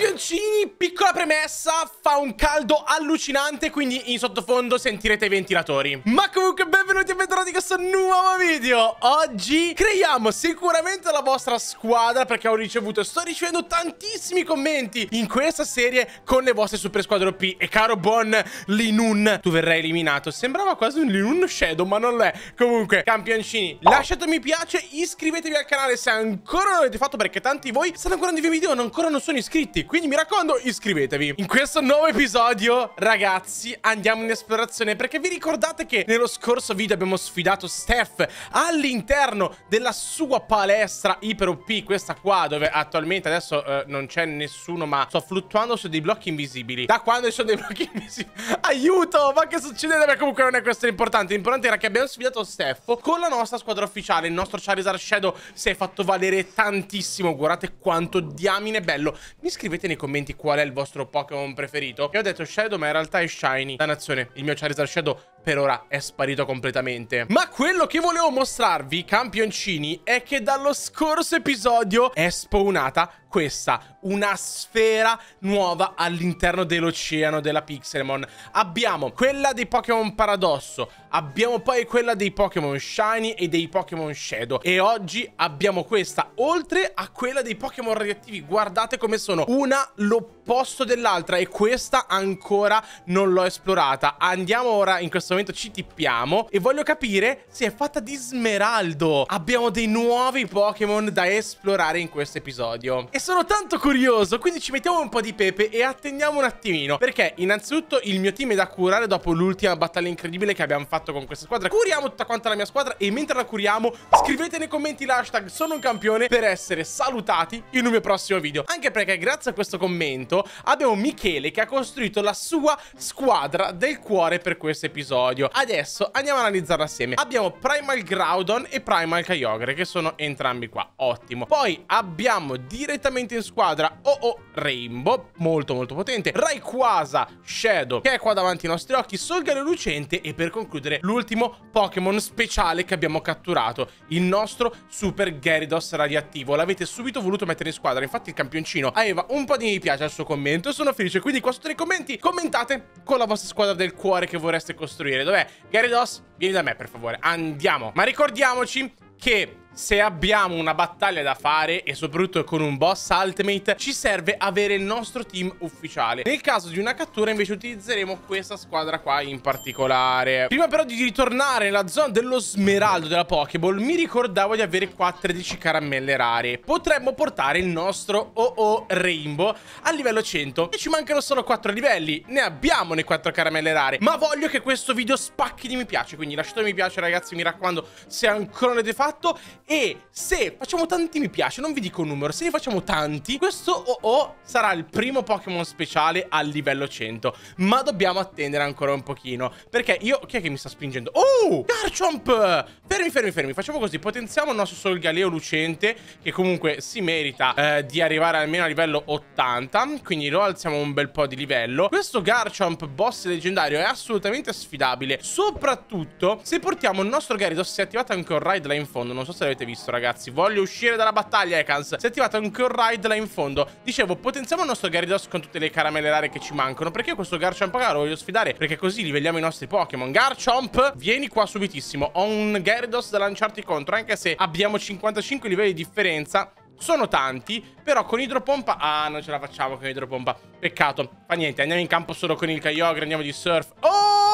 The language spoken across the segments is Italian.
Campioncini, piccola premessa, fa un caldo allucinante, quindi in sottofondo sentirete i ventilatori. Ma comunque benvenuti e bentornati in questo nuovo video. Oggi creiamo sicuramente la vostra squadra perché ho ricevuto, e sto ricevendo tantissimi commenti in questa serie con le vostre super squadre OP. E caro buon Linun, tu verrai eliminato. Sembrava quasi un Linun Shadow, ma non lo è. Comunque, campioncini, lasciate un mi piace, iscrivetevi al canale se ancora non l'avete fatto perché tanti di voi stanno guardando i video e ancora non sono iscritti. Quindi mi raccomando iscrivetevi In questo nuovo episodio ragazzi andiamo in esplorazione Perché vi ricordate che nello scorso video abbiamo sfidato Steph All'interno della sua palestra iper OP Questa qua dove attualmente adesso eh, non c'è nessuno Ma sto fluttuando su dei blocchi invisibili Da quando ci sono dei blocchi invisibili Aiuto ma che succede? Beh comunque non è questo l'importante L'importante era che abbiamo sfidato Steph Con la nostra squadra ufficiale Il nostro Charizard Shadow si è fatto valere tantissimo Guardate quanto diamine bello Mi iscrivete scrivete nei commenti qual è il vostro Pokémon preferito. Io ho detto Shadow, ma in realtà è Shiny. Dannazione, il mio Charizard Shadow per ora è sparito completamente. Ma quello che volevo mostrarvi, campioncini, è che dallo scorso episodio è spawnata questa, una sfera nuova all'interno dell'oceano della Pixelmon. Abbiamo quella dei Pokémon Paradosso, abbiamo poi quella dei Pokémon Shiny e dei Pokémon Shadow e oggi abbiamo questa, oltre a quella dei Pokémon radioattivi. Guardate come sono, una l'opposto dell'altra e questa ancora non l'ho esplorata. Andiamo ora in questo questo momento ci tippiamo e voglio capire se è fatta di smeraldo. Abbiamo dei nuovi Pokémon da esplorare in questo episodio. E sono tanto curioso, quindi ci mettiamo un po' di pepe e attendiamo un attimino. Perché innanzitutto il mio team è da curare dopo l'ultima battaglia incredibile che abbiamo fatto con questa squadra. Curiamo tutta quanta la mia squadra e mentre la curiamo scrivete nei commenti l'hashtag sono un campione per essere salutati in un mio prossimo video. Anche perché grazie a questo commento abbiamo Michele che ha costruito la sua squadra del cuore per questo episodio episodio. Adesso andiamo ad analizzarlo assieme. Abbiamo Primal Groudon e Primal Kyogre, che sono entrambi qua. Ottimo. Poi abbiamo direttamente in squadra OO Rainbow, molto molto potente. Rayquaza Shadow, che è qua davanti ai nostri occhi. Solgare Lucente e per concludere l'ultimo Pokémon speciale che abbiamo catturato. Il nostro Super Gyarados radioattivo. L'avete subito voluto mettere in squadra. Infatti il campioncino aveva un po' di mi piace al suo commento. E Sono felice. Quindi qua sotto nei commenti commentate con la vostra squadra del cuore che vorreste costruire costruire. Dov'è? Gyarados, vieni da me per favore. Andiamo. Ma ricordiamoci che se abbiamo una battaglia da fare e soprattutto con un boss ultimate ci serve avere il nostro team ufficiale. Nel caso di una cattura invece utilizzeremo questa squadra qua in particolare. Prima però di ritornare nella zona dello smeraldo della pokeball mi ricordavo di avere qua 13 caramelle rare. Potremmo portare il nostro OO Rainbow a livello 100 e ci mancano solo 4 livelli. Ne abbiamo ne 4 caramelle rare ma voglio che questo video spacchi di mi piace quindi lasciate un mi piace ragazzi mi raccomando se ancora non l'avete fatto e se facciamo tanti mi piace, non vi dico un numero, se ne facciamo tanti, questo OO sarà il primo Pokémon speciale al livello 100. Ma dobbiamo attendere ancora un pochino, perché io... Chi è che mi sta spingendo? Oh! Garchomp! Fermi, fermi, fermi, facciamo così, potenziamo il nostro Solgaleo lucente, che comunque si merita eh, di arrivare almeno a livello 80, quindi lo alziamo un bel po' di livello. Questo Garchomp, boss leggendario, è assolutamente sfidabile, soprattutto se portiamo il nostro Garidos, si è attivato anche un Ride là in fondo, non so se l'avete avete visto ragazzi Voglio uscire dalla battaglia Ekans Si è attivato anche un ride là in fondo Dicevo potenziamo il nostro Gyarados con tutte le caramelle rare che ci mancano Perché io questo Garchomp qua lo voglio sfidare Perché così livelliamo i nostri Pokémon Garchomp vieni qua subitissimo Ho un Gyarados da lanciarti contro Anche se abbiamo 55 livelli di differenza sono tanti, però con idropompa... Ah, non ce la facciamo con idropompa. Peccato. Fa niente, andiamo in campo solo con il Kyogre, andiamo di surf. Oh!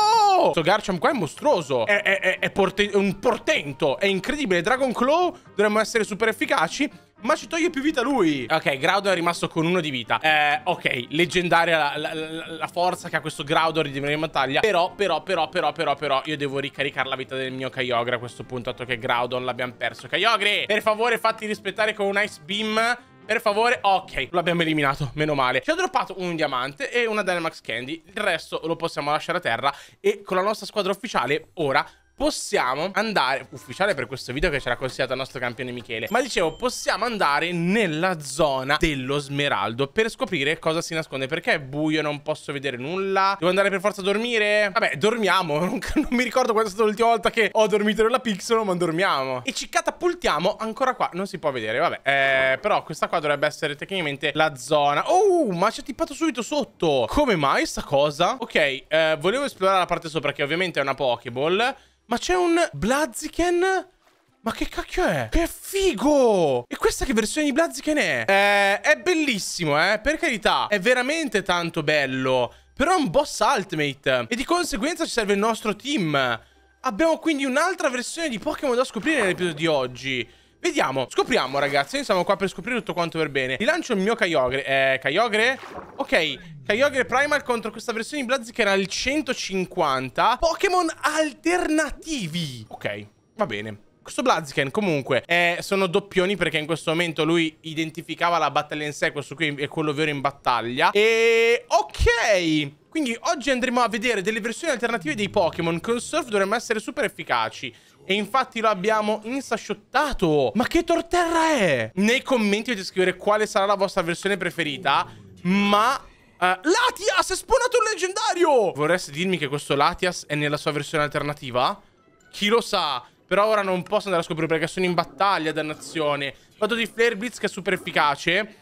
Questo Garchomp qua è mostruoso. È, è, è, è porte un portento. È incredibile. Dragon Claw dovremmo essere super efficaci. Ma ci toglie più vita lui Ok, Groudon è rimasto con uno di vita eh, Ok, leggendaria la, la, la, forza che ha questo Groudon di venire in battaglia Però, però, però, però, però, però Io devo ricaricare la vita del mio Kyogre a questo punto Dato che Groudon l'abbiamo perso Kyogre, per favore fatti rispettare con un Ice Beam per favore, ok, l'abbiamo eliminato, meno male. Ci ha droppato un diamante e una Dynamax Candy, il resto lo possiamo lasciare a terra e con la nostra squadra ufficiale ora possiamo andare, ufficiale per questo video che ci era consigliato il nostro campione Michele, ma dicevo possiamo andare nella zona dello smeraldo per scoprire cosa si nasconde, perché è buio, non posso vedere nulla, devo andare per forza a dormire, vabbè dormiamo, non, non mi ricordo quando è stata l'ultima volta che ho dormito nella Pixel, ma dormiamo. E ci catapultiamo ancora qua, non si può vedere, vabbè, eh, però questa qua dovrebbe essere tecnicamente la zona. Oh, ma ci ha tippato subito sotto, come mai sta cosa? Ok, eh, volevo esplorare la parte sopra che ovviamente è una pokeball ma c'è un Blaziken... Ma che cacchio è? Che figo! E questa che versione di Blaziken è? Eh, è bellissimo, eh, per carità. È veramente tanto bello. Però è un boss ultimate. E di conseguenza ci serve il nostro team. Abbiamo quindi un'altra versione di Pokémon da scoprire nell'episodio di oggi. Vediamo, scopriamo ragazzi, noi siamo qua per scoprire tutto quanto per bene Rilancio il mio Kyogre, eh, Kyogre? Ok, Kyogre Primal contro questa versione di Blaziken che era il 150 Pokémon alternativi Ok, va bene questo Blaziken comunque eh, sono doppioni perché in questo momento lui identificava la battaglia in sé, questo qui è quello vero in battaglia. E ok, quindi oggi andremo a vedere delle versioni alternative dei Pokémon con on surf dovremmo essere super efficaci. E infatti lo abbiamo insasciottato. Ma che torterra è? Nei commenti potete scrivere quale sarà la vostra versione preferita. Ma Uh, Latias è spawnato un leggendario! Vorreste dirmi che questo Latias è nella sua versione alternativa? Chi lo sa? Però ora non posso andare a scoprire perché sono in battaglia, dannazione. Vado di Flare Blitz che è super efficace.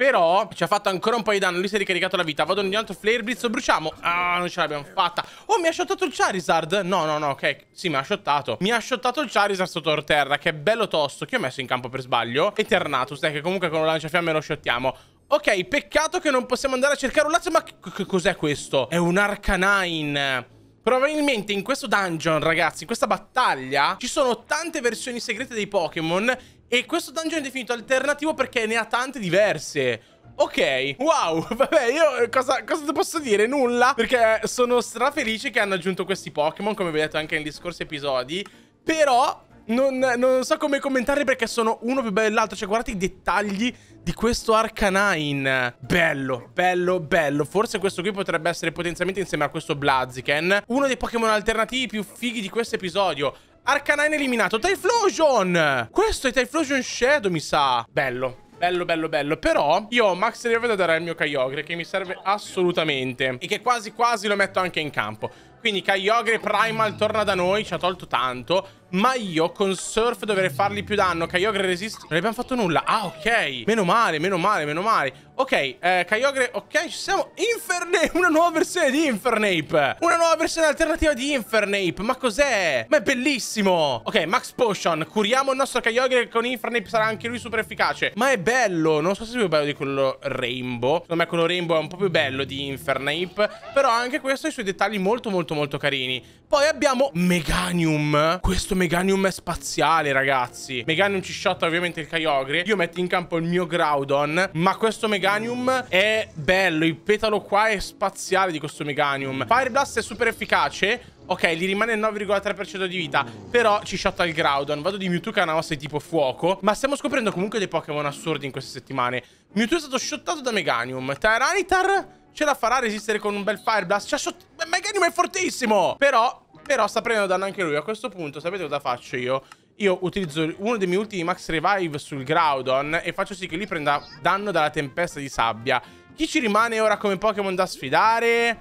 Però ci ha fatto ancora un po' di danno. Lui si è ricaricato la vita. Vado ogni altro flare blitz, bruciamo. Ah, non ce l'abbiamo fatta. Oh, mi ha shottato il Charizard. No, no, no, ok. Sì, mi ha shottato. Mi ha shottato il Charizard sotto terra, che è bello tosto. Che ho messo in campo per sbaglio. Eternatus, eh, che comunque con un lanciafiamme lo shottiamo. Ok, peccato che non possiamo andare a cercare un lazio, ma cos'è questo? È un Arcanine. Probabilmente in questo dungeon, ragazzi, in questa battaglia, ci sono tante versioni segrete dei Pokémon e questo dungeon è definito alternativo perché ne ha tante diverse. Ok, wow, vabbè, io eh, cosa, cosa ti posso dire? Nulla, perché sono strafelice che hanno aggiunto questi Pokémon, come vi ho detto anche negli scorsi episodi. Però non, non, so come commentarli perché sono uno più bello dell'altro. Cioè, guardate i dettagli di questo Arcanine. Bello, bello, bello. Forse questo qui potrebbe essere potenzialmente insieme a questo Blaziken. Uno dei Pokémon alternativi più fighi di questo episodio. Arcanine eliminato. Typhlosion! Questo è Typhlosion Shadow, mi sa. Bello. Bello, bello, bello. Però io ho Max River da dare al mio Kyogre, che mi serve assolutamente. E che quasi quasi lo metto anche in campo. Quindi Kyogre Primal torna da noi, ci ha tolto tanto. Ma io con Surf dovrei fargli più danno. Kyogre resist... Non abbiamo fatto nulla. Ah, ok. Meno male, meno male, meno male. Ok, eh, Kyogre, ok, ci siamo. Infernape, una nuova versione di Infernape. Una nuova versione alternativa di Infernape. Ma cos'è? Ma è bellissimo. Ok, Max Potion. Curiamo il nostro Kyogre con Infernape sarà anche lui super efficace. Ma è bello. Non so se è più bello di quello Rainbow. Secondo me quello Rainbow è un po' più bello di Infernape. Però anche questo ha i suoi dettagli molto molto molto molto carini. Poi abbiamo Meganium. Questo Meganium è spaziale, ragazzi. Meganium ci shotta ovviamente il Kyogre. Io metto in campo il mio Groudon. Ma questo Meganium è bello. Il petalo qua è spaziale di questo Meganium. Fire Blast è super efficace. Ok, gli rimane il 9,3% di vita Però ci shotta il Groudon Vado di Mewtwo che ha una mossa di tipo fuoco Ma stiamo scoprendo comunque dei Pokémon assurdi in queste settimane Mewtwo è stato shottato da Meganium Tyranitar Ce la farà a resistere con un bel Fire Blast? Cioè, sotto... Meganima è fortissimo! Però, però sta prendendo danno anche lui. A questo punto, sapete cosa faccio io? Io utilizzo uno dei miei ultimi Max Revive sul Groudon e faccio sì che lui prenda danno dalla tempesta di sabbia. Chi ci rimane ora come Pokémon da sfidare?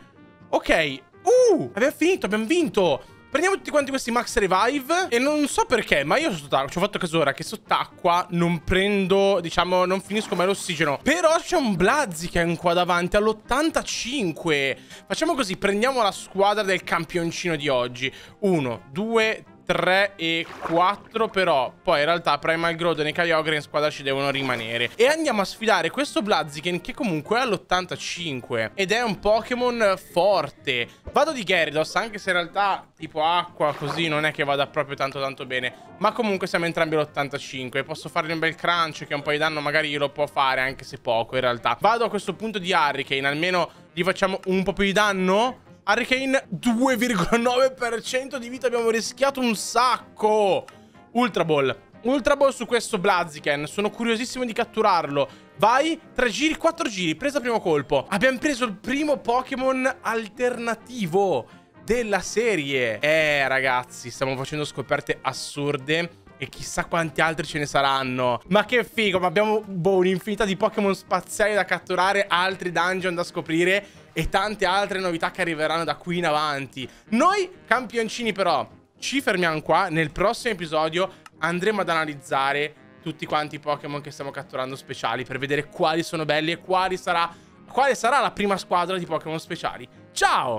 Ok. Uh! Abbiamo finito, abbiamo vinto! Prendiamo tutti quanti questi max revive E non so perché ma io sott'acqua Ci ho fatto caso ora che sott'acqua non prendo Diciamo non finisco mai l'ossigeno Però c'è un Blaziken qua davanti all'85 Facciamo così prendiamo la squadra del campioncino di oggi 1, 2, 3 e 4 però poi in realtà Primal Growth e Kyogre in squadra ci devono rimanere E andiamo a sfidare questo Blaziken che comunque è all'85 Ed è un Pokémon forte Vado di Gyarados anche se in realtà tipo acqua così non è che vada proprio tanto tanto bene Ma comunque siamo entrambi all'85 Posso fargli un bel crunch che un po' di danno magari glielo può fare anche se poco in realtà Vado a questo punto di Hurricane almeno gli facciamo un po' più di danno Hurricane 2,9% di vita. Abbiamo rischiato un sacco. Ultra Ball. Ultra Ball su questo Blaziken. Sono curiosissimo di catturarlo. Vai, 3 giri, 4 giri, presa primo colpo. Abbiamo preso il primo Pokémon alternativo della serie. Eh, ragazzi, stiamo facendo scoperte assurde e chissà quanti altri ce ne saranno. Ma che figo, ma abbiamo boh, un'infinità di Pokémon spaziali da catturare, altri dungeon da scoprire e tante altre novità che arriveranno da qui in avanti. Noi, campioncini però, ci fermiamo qua. Nel prossimo episodio andremo ad analizzare tutti quanti i Pokémon che stiamo catturando speciali per vedere quali sono belli e quali sarà, quale sarà la prima squadra di Pokémon speciali. Ciao!